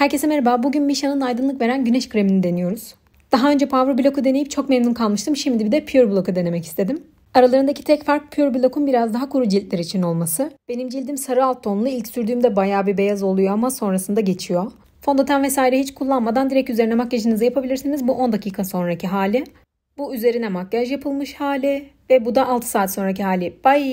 Herkese merhaba. Bugün Misha'nın aydınlık veren güneş kremini deniyoruz. Daha önce Power Block'u deneyip çok memnun kalmıştım. Şimdi bir de Pure Block'u denemek istedim. Aralarındaki tek fark Pure Block'un biraz daha kuru ciltler için olması. Benim cildim sarı alt tonlu. İlk sürdüğümde bayağı bir beyaz oluyor ama sonrasında geçiyor. Fondöten vesaire hiç kullanmadan direkt üzerine makyajınızı yapabilirsiniz. Bu 10 dakika sonraki hali. Bu üzerine makyaj yapılmış hali ve bu da 6 saat sonraki hali. Bye!